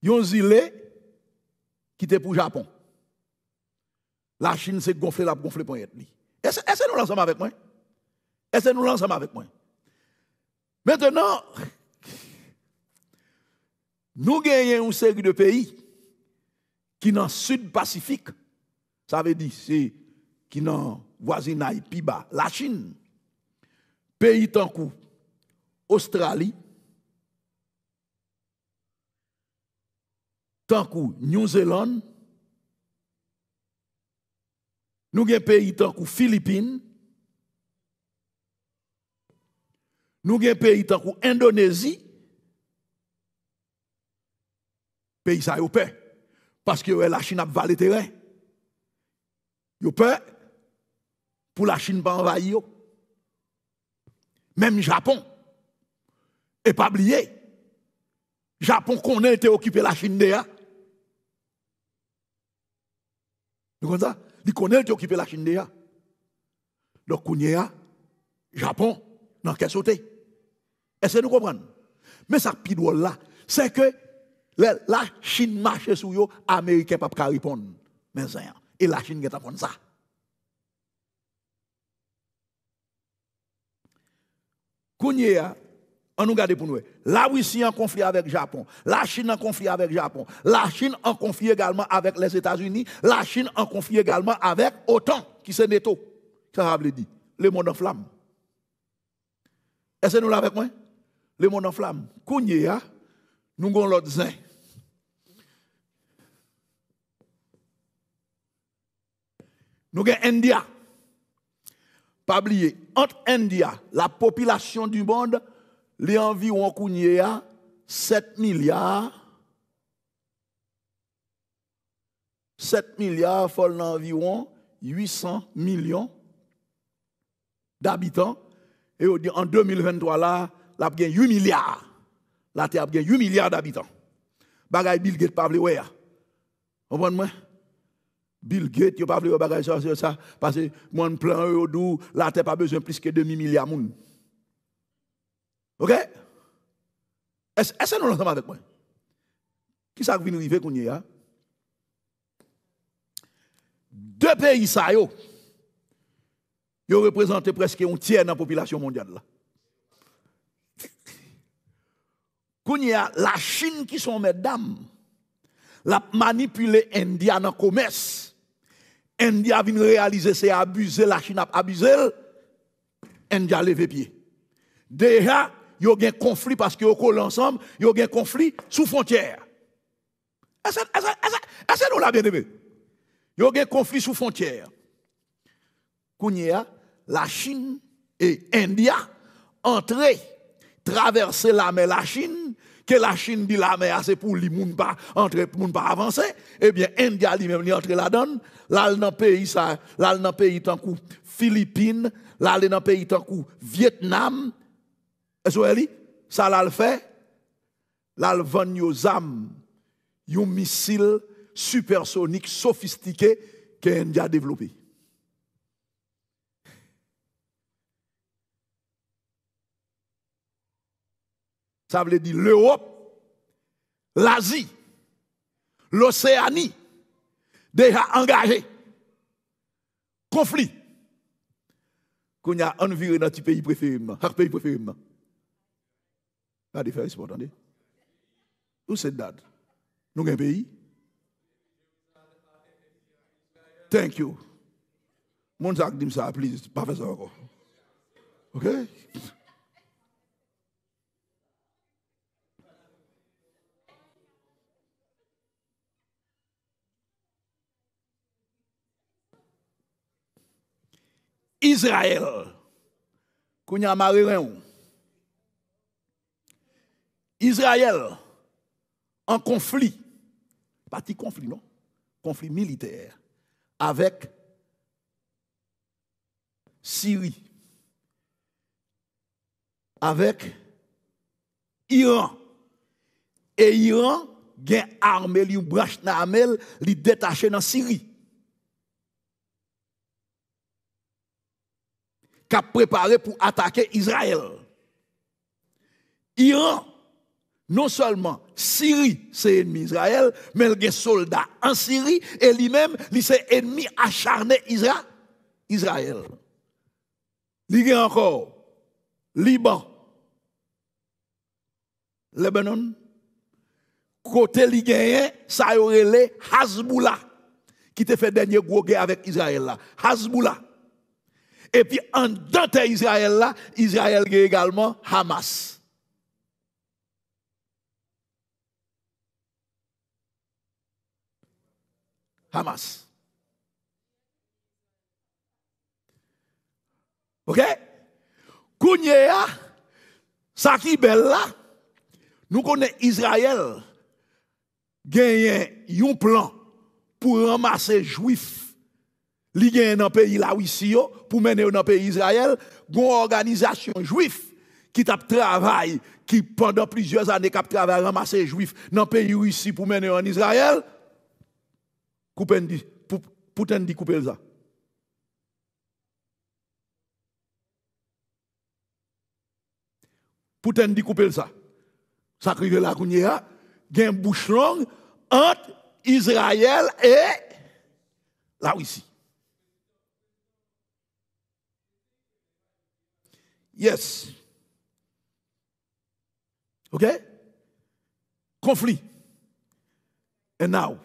un qui était pour le Japon. La Chine s'est gonflée, la gonfler pour être Est-ce que nous l'ensemble avec moi? Est-ce que nous l'ensemble avec moi? Maintenant, nous gagnons une série de pays qui dans le sud Pacifique, ça veut dire c'est qui dans voisinage voisin, bas, la Chine, pays tant Australie, tant nouvelle New Zealand, nous avons pays tant coup, Philippines, nous avons pays tant coup, Indonésie, pays paix. Parce que la Chine a valé terrain. Yo peur pour la Chine pas envahir. Même Japon. Et pas oublié. Japon connaît été occupé la Chine déjà. Vous comprenez ça? Il connaît été occupé la Chine déjà. Donc, Kounia, Japon, dans quel sauté. Est-ce que nous comprenons? Mais ça, pidouille là, c'est que la Chine marche sur eux, les Américains ne peuvent pas répondre. Mais hein. Et la Chine est comme ça. Kounia, hein, on nous garde pour nous. La Russie en conflit avec le Japon. La Chine en conflit avec le Japon. La Chine en conflit également avec les États-Unis. La Chine en conflit également avec OTAN, qui c'est netto. Ça veut dit, le monde en flamme. Est-ce que nous là avec moi? Le monde en flamme. Kounia, hein, nous avons l'autre zin. Nous avons India. Pas oublier, entre India, la population du monde, les environ 7 milliards. 7 milliards, il faut environ 800 millions d'habitants. Et en 2023, il y a 8 milliards. La y a 8 milliards d'habitants. Bagay Bill Gates pas Vous hein. comprenez Bill Gates, il n'y a pas voulu bagage ça, ça. Parce que moi, plan eux là, la terre pas besoin plus que demi milliards de monde. OK Est-ce que nous l'entendons avec moi Qui ça vient arriver qu'on y a hein? Deux pays, ça y ils représentent presque un tiers de la population mondiale. Quand y a la Chine qui sont mesdames, la manipuler indiana dans commerce. India vient réaliser, c'est abuser, la Chine a abusé, India a levé pied. Déjà, il y a un conflit parce qu'ils collent ensemble, il y a un conflit sous frontière. Est-ce que nous là bien Il y a un conflit sous frontière. Kounia, la Chine et India entrer traverser la mer la Chine que la Chine dit la mer, c'est pour les gens pas entrer, pas avancer. Eh bien, India lui-même lui entre là-dedans. Là, dans pays ça, là, dans pays tant Philippines, là, dans pays tant Vietnam. Est-ce que ça là le fait? Là, le vend âmes un missile supersonique sophistiqué que India a développé. Ça veut dire l'Europe, l'Asie, l'Océanie, déjà engagés. Conflit. Qu'on a enviré dans un pays préféré. Un pays préféré. Pas des différence, vous entendez? Où c'est date? Nous avons un pays. Thank you. Mon sac dit ça, please, pas faire ça encore. OK? Israël. Qu'on y Israël en conflit, pas de conflit, non Conflit militaire avec Syrie, avec Iran. Et Iran, a gain armée, li branche il li détaché dans Syrie. qui a préparé pour attaquer Israël. Iran, non seulement Syrie, c'est ennemi Israël, mais il y a soldats en Syrie et lui-même, il c'est ennemi acharné Israël. Il y encore Liban, Lebanon, côté Liban, ça y aurait les qui te fait dernier gros guerre avec Israël. Hezbollah. Et puis, en dedans Israël là, Israël est également Hamas. Hamas. OK? Kounye ça qui nous connaissons Israël, gagne un plan pour ramasser Juifs li gen dans pays là ici pour mener dans pays Israël, Une organisation juive qui travaille qui pendant plusieurs années cap à ramasser juifs dans pays ici pour mener en Israël. pour t'en découper ça. Pour t'en couper ça. Ça crée la y gen bouche longue entre Israël et la ici. Yes. OK? Conflit. And now.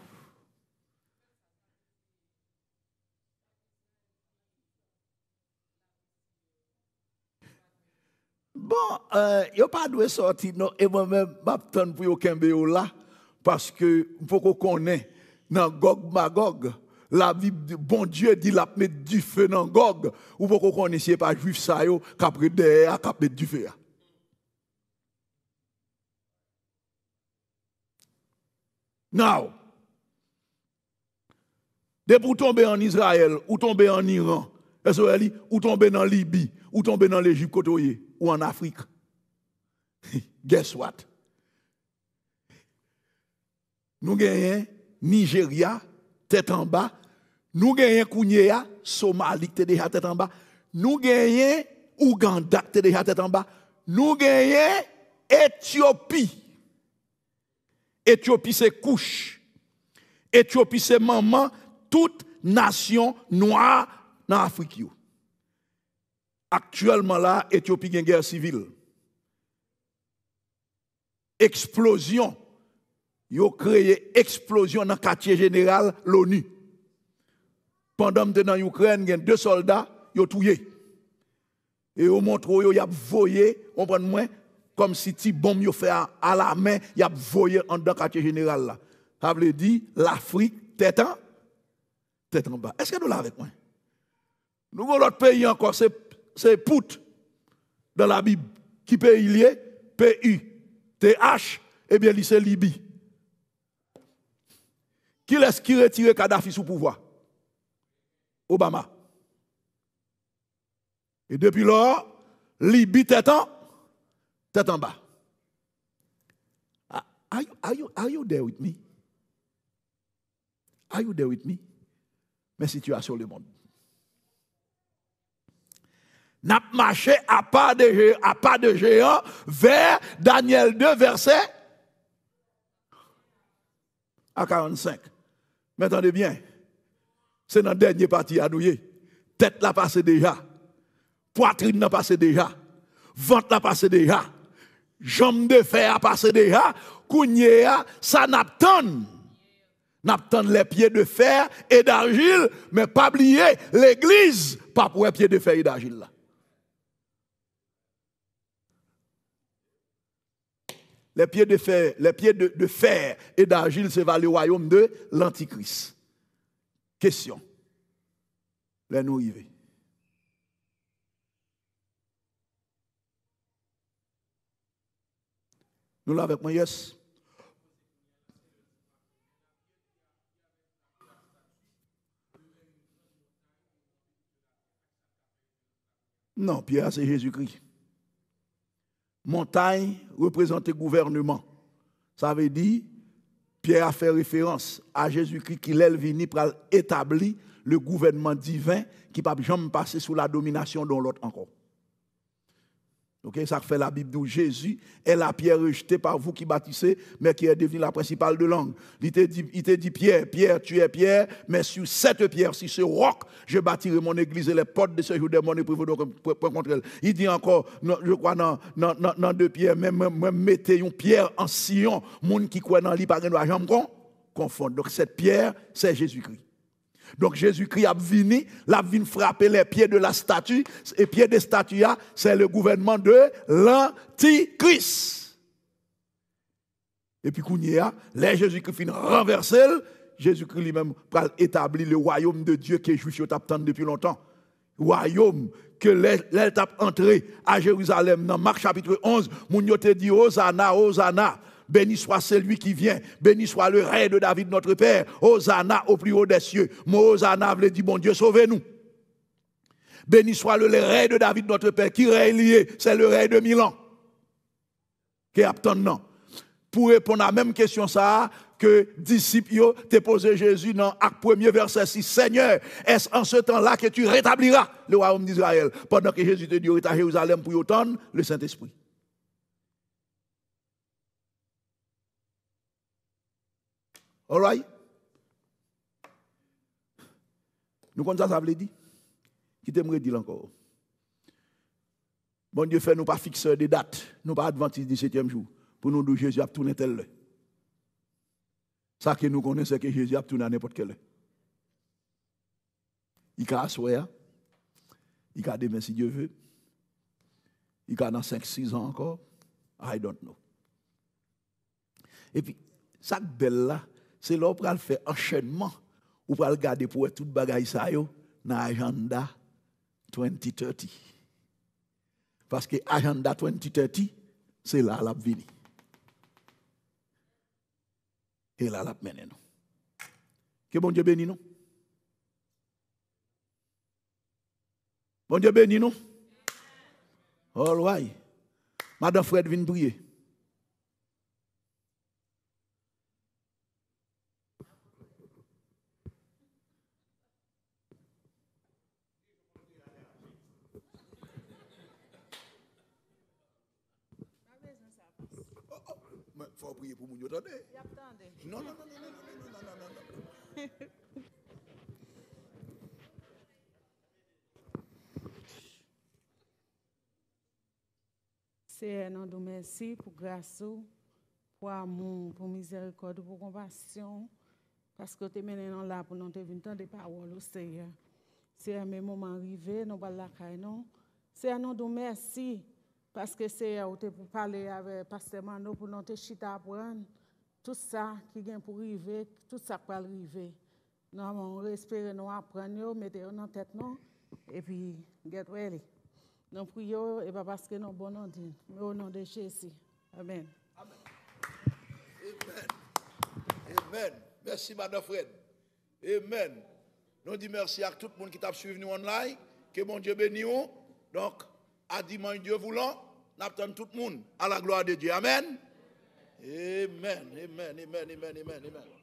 Bon, euh, yo pa dwe sorti non, e mwen mwen map tan pou yo kembe yo la, paske mpoko konen nan gog magog, la Bible, bon Dieu dit la mettre du feu dans Gog. Ou vous connaissez pas juif ça yo, capre derrière, cap mettre du feu. Now, de pour tomber en Israël, ou tomber en Iran, ou tomber dans Libye, ou tomber dans l'Égypte côtoyée, ou en Afrique. *laughs* Guess what? Nous gagnons Nigeria, tête en bas, nous gagnons Kounéa, Somalie, est déjà en bas. Nous gagnons Ouganda, est déjà en bas. Nous gagnons Éthiopie. Éthiopie, c'est couche. Éthiopie, c'est maman, toute nation noire dans l'Afrique. Actuellement, là, Éthiopie a une guerre civile. Explosion. Ils ont créé explosion dans le quartier général, l'ONU. Pendant que dans l'Ukraine, il y deux soldats, qui ont tué. Et au montre, y a voyé, on prend moins, comme si ti bombe fait à la main, y a voyé en dans quartier général là. Ça veut dire l'Afrique tête en bas. Est-ce que nous là avec moi Nous avons l'autre pays encore c'est c'est Pout dans la Bible qui pays il est P U T H eh bien c'est Libye. Qui laisse qui retire Kadhafi sous pouvoir Obama. Et depuis lors, Libye tête en, tête en bas. Ah, are you, are, you, are you there with me? Are you there with me? Mais situation le monde. N'a pas de, à pas de géant vers Daniel 2, verset à 45. Mais attendez bien. C'est dans la dernière partie à nous. Tête la passe déjà. Poitrine la passe déjà. Ventre la passe déjà. Jambes de fer a passé déjà. Kounye ça n'attend. N'attend les pieds de fer et d'argile. Mais pas oublier, l'église, pas pour les pieds de fer et d'argile là. Les pieds de fer, les pieds de, fer et d'argile, c'est le royaume de l'Antichrist. Question. Là, nous arriver. Nous l'avons avec moi, yes. Non, Pierre, c'est Jésus-Christ. Montagne représente gouvernement. Ça veut dire Pierre a fait référence à Jésus-Christ qui l'est venu pour établir le gouvernement divin qui ne peut jamais passer sous la domination de l'autre encore ça fait la Bible d'où Jésus est la pierre rejetée par vous qui bâtissez, mais qui est devenue la principale de langue. Il te dit, Pierre, Pierre, tu es Pierre, mais sur cette pierre, sur ce roc, je bâtirai mon église et les portes de ce jour de mon épreuve contre elle. Il dit encore, je crois, dans, deux pierres, même, mettez une pierre en sillon, monde qui croit dans l'île, par Jambon, confondre. Donc cette pierre, c'est Jésus-Christ. Donc Jésus-Christ a vini l'a venu frapper les pieds de la statue, et pieds de statue, ah, c'est le gouvernement de l'Antichrist. Et puis, y ah, les Jésus-Christ finit renverser, Jésus-Christ lui-même établi le royaume de Dieu qui est attendu depuis longtemps. Royaume que l'étape entré à Jérusalem, dans Marc chapitre 11, te dit Hosanna, Hosanna. Béni soit celui qui vient. Béni soit le règne de David, notre Père. Hosanna au plus haut des cieux. Moi, Hosanna dire, bon Dieu, sauvez-nous. Béni soit le, règne de David, notre Père. Qui règne lié C'est le règne de Milan. Qui attend Pour répondre à la même question, ça, que disciple, t'es posé Jésus dans Acte premier verset 6. Seigneur, est-ce en ce temps-là que tu rétabliras le royaume d'Israël Pendant que Jésus te dit, à Jérusalem pour attendre le Saint-Esprit. All right? Nous quand ça, ça veut dire. Qui t'aimerait dire encore? Bon Dieu fait nous pas fixer des dates, nous pas adventistes du septième jour, pour nous dire Jésus a tourné tel. Ça que nous connaissons, c'est que Jésus a tourné à n'importe quel Il a assoir, il a demain si Dieu veut, il a dans 5-6 ans encore, I don't know. Et puis, ça belle là, c'est là qu'on faire enchaînement, ou pour garder pour tout le ça dans l'agenda 2030. Parce que l'agenda 2030, c'est là la venir. Et là la mener nous. Que bon Dieu bénisse nous. Bon Dieu bénisse nous. All right. Madame Fred vient prier. nous nous merci pour grâce, pour amour, pour miséricorde, pour compassion, parce que tu es maintenant là pour nous venir des paroles au oh Seigneur. C'est un moment arrivé, nous allons la c'est Seigneur, nous nous merci, parce que Seigneur, tu pour parler avec Pasteur Mano, pour nous te chita apprendre tout ça qui vient pour arriver, tout ça qui va arriver. Nous avons espéré nous apprendre, mettez-le dans la tête, et puis, get ready. Nous prions et pas parce que nous bon nom, mais au nom de Jésus. Amen. Amen. Amen. Merci, Madame Fred. Amen. Nous disons merci à tout le monde qui t'a suivi en live. Que mon Dieu bénisse. Donc, à dimanche, Dieu voulant, n'attend tout le monde à la gloire de Dieu. Amen. Amen. Amen. Amen. Amen. Amen. Amen.